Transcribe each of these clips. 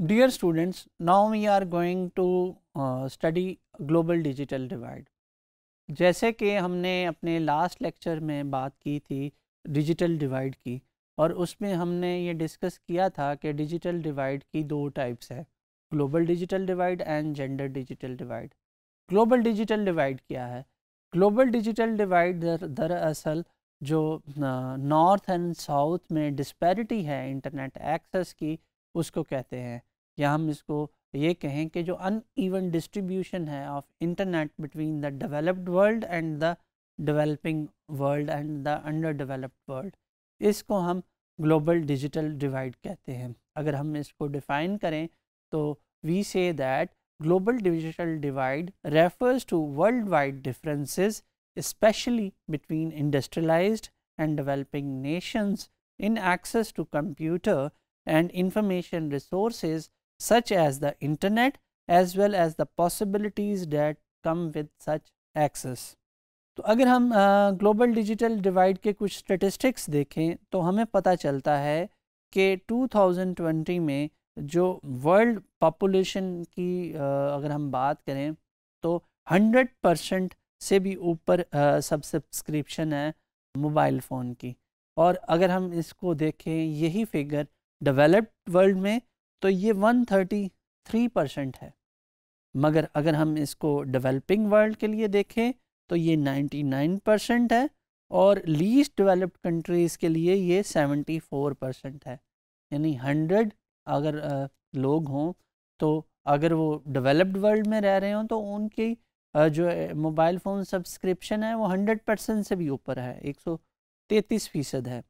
Dear students now we are going to study global digital divide जैसे कि हमने अपने लास्ट लेक्चर में बात की थी डिजिटल डिवाइड की और उसमें हमने ये डिस्कस किया था कि डिजिटल डिवाइड की दो टाइप्स है global digital divide and gender digital divide global digital divide क्या है ग्लोबल डिजिटल डिवाइड दरअसल जो नॉर्थ एंड साउथ में डिस्पैरिटी है इंटरनेट एक्सेस की उसको कहते हैं या हम इसको ये कहें कि जो अन ईवन डिस्ट्रीब्यूशन है of internet between the developed world and the developing world and the underdeveloped world इसको हम ग्लोबल डिजिटल डिवाइड कहते हैं अगर हम इसको डिफाइन करें तो we say that global digital divide refers to worldwide differences specially between industrialised and developing nations in access to computer and information resources such as the internet as well as the possibilities that come with such access. तो अगर हम global digital divide के कुछ statistics देखें तो हमें पता चलता है कि 2020 में जो वर्ल्ड पॉपुलेशन की uh, अगर हम बात करें तो 100 परसेंट से भी ऊपर सब सब्सक्रिप्शन है मोबाइल फ़ोन की और अगर हम इसको देखें यही फिगर डेवलप्ड वर्ल्ड में तो ये 133 परसेंट है मगर अगर हम इसको डेवलपिंग वर्ल्ड के लिए देखें तो ये 99 परसेंट है और लीस्ट डेवलप्ड कंट्रीज़ के लिए ये 74 परसेंट है यानी 100 अगर लोग हों तो अगर वो डेवलप्ड वर्ल्ड में रह रहे हों तो उनकी जो मोबाइल फ़ोन सब्सक्रिप्शन है वो 100 परसेंट से भी ऊपर है एक फीसद है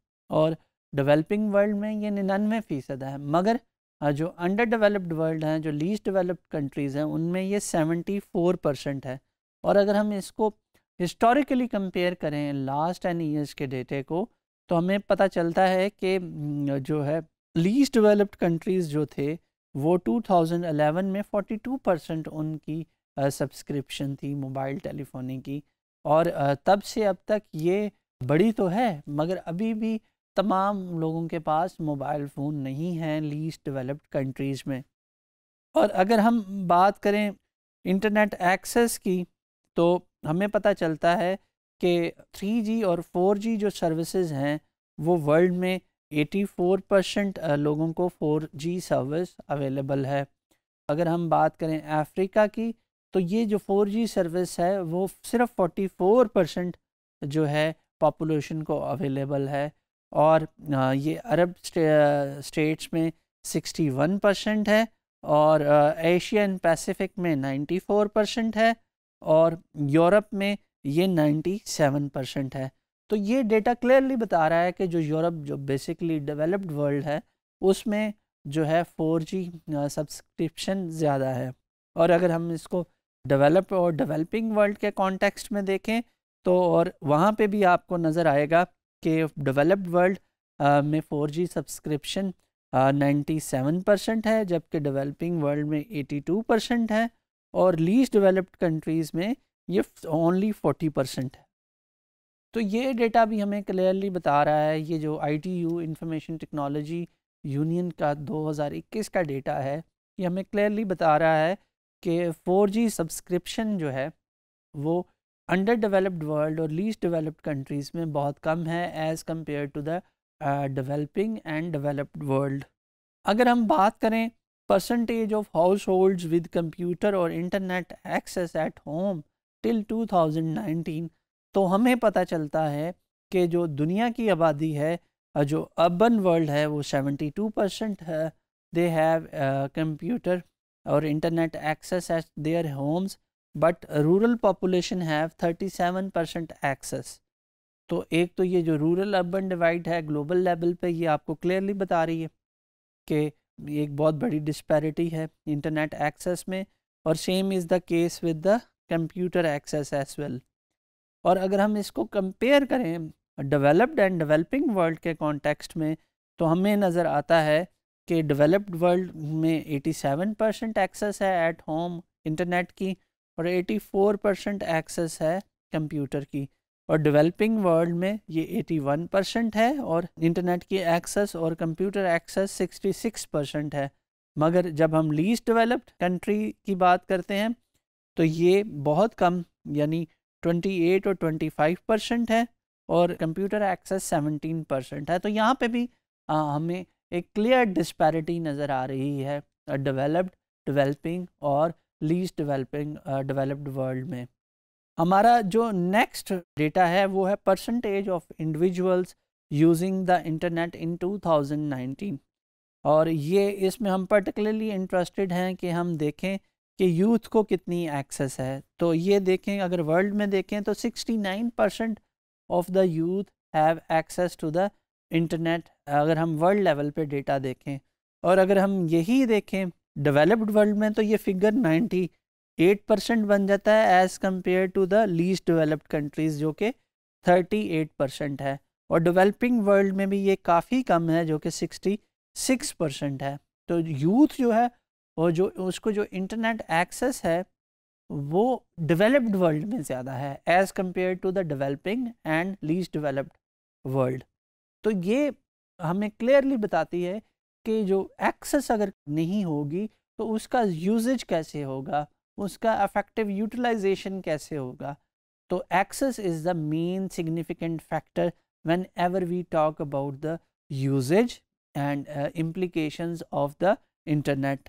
और डेवलपिंग वर्ल्ड में ये निन्यानवे फ़ीसद है मगर हाँ, जो अंडर डेवलप्ड वर्ल्ड हैं जो लीस्ट डेवलप्ड कंट्रीज़ हैं उनमें ये सेवेंटी फोर परसेंट है और अगर हम इसको हिस्टोरिकली कंपेयर करें लास्ट टेन ईयर्स के डेटे को तो हमें पता चलता है कि जो है लीस्ट डेवलप्ड कंट्रीज़ जो थे वो 2011 में 42 परसेंट उनकी सब्सक्रिप्शन थी मोबाइल टेलीफोनी की और तब से अब तक ये बड़ी तो है मगर अभी भी तमाम लोगों के पास मोबाइल फ़ोन नहीं हैं लीस्ट डेवलप्ड कंट्रीज़ में और अगर हम बात करें इंटरनेट एक्सेस की तो हमें पता चलता है कि 3G और 4G जो सर्विसेज हैं वो वर्ल्ड में 84 परसेंट लोगों को 4G सर्विस अवेलेबल है अगर हम बात करें अफ्रीका की तो ये जो 4G सर्विस है वो सिर्फ 44 परसेंट जो है पॉपुलेशन को अवेलेबल है और ये अरब स्टेट्स में 61 परसेंट है और एशियन पैसिफिक में 94 परसेंट है और यूरोप में ये 97 परसेंट है तो ये डेटा क्लियरली बता रहा है कि जो यूरोप जो बेसिकली डेवलप्ड वर्ल्ड है उसमें जो है 4G सब्सक्रिप्शन ज़्यादा है और अगर हम इसको डेवलप और डेवलपिंग वर्ल्ड के कॉन्टेक्स्ट में देखें तो और वहाँ पे भी आपको नज़र आएगा के डेवलप्ड वर्ल्ड uh, में four G subscription ninety seven percent है जबकि डेवलपिंग वर्ल्ड में एटी टू परसेंट है और लीस्ट डेवलप्ड कंट्रीज़ में ये ओनली फोर्टी परसेंट है तो ये डेटा भी हमें क्लियरली बता रहा है ये जो I T U information technology union का 2021 का डेटा है ये हमें क्लियरली बता रहा है कि 4G सब्सक्रिप्शन जो है वो अंडर डेवलप्ड वर्ल्ड और लीस्ट डेवलप्ड कंट्रीज़ में बहुत कम है as compare to the developing and developed world अगर हम बात करें percentage of household with computer और internet access at home till 2019 तो हमें पता चलता है कि जो दुनिया की आबादी है जो अर्बन वर्ल्ड है वो 72 परसेंट है दे हैव कंप्यूटर और internet access at their homes but rural population have 37 percent access तो एक तो ये जो रूरल अर्बन डिवाइड है ग्लोबल लेवल पे ये आपको क्लियरली बता रही है कि एक बहुत बड़ी डिस्पैरिटी है इंटरनेट एक्सेस में और same is the case with the computer access as well और अगर हम इसको कंपेयर करें डेवलप्ड एंड डेवलपिंग वर्ल्ड के कॉन्टेक्स्ट में तो हमें नज़र आता है कि डेवलप्ड वर्ल्ड में 87 परसेंट एक्सेस है एट होम इंटरनेट की और 84 परसेंट एक्सेस है कंप्यूटर की और डेवलपिंग वर्ल्ड में ये 81 परसेंट है और इंटरनेट की एक्सेस और कंप्यूटर एक्सेस 66 परसेंट है मगर जब हम लीस्ट डेवलप्ड कंट्री की बात करते हैं तो ये बहुत कम यानी 28 और 25 परसेंट है और कंप्यूटर एक्सेस 17 परसेंट है तो यहाँ पे भी आ, हमें एक क्लियर डिस्पैरिटी नज़र आ रही है डेवलप्ड डिवेलपिंग और लीस्ट डेवलपिंग डेवलप्ड वर्ल्ड में हमारा जो नेक्स्ट डेटा है वो है percentage of individuals using the internet in 2019 और ये इसमें हम पर्टिकुलरली इंटरेस्टेड हैं कि हम देखें कि यूथ को कितनी एक्सेस है तो ये देखें अगर वर्ल्ड में देखें तो 69 percent of the youth have access to the internet अगर हम वर्ल्ड लेवल पे डेटा देखें और अगर हम यही देखें डेवलप्ड वर्ल्ड में तो ये फिगर 98 परसेंट बन जाता है as compare to the least developed countries जो कि 38 परसेंट है और डेवलपिंग वर्ल्ड में भी ये काफ़ी कम है जो कि 66 परसेंट है तो यूथ जो है और जो उसको जो इंटरनेट एक्सेस है वो डेवलप्ड वर्ल्ड में ज़्यादा है as compare to the developing and least developed world तो ये हमें क्लियरली बताती है के जो एक्सेस अगर नहीं होगी तो उसका यूजेज कैसे होगा उसका अफेक्टिव यूटिलाइजेशन कैसे होगा तो access is the main significant factor whenever we talk about the usage and implications of the internet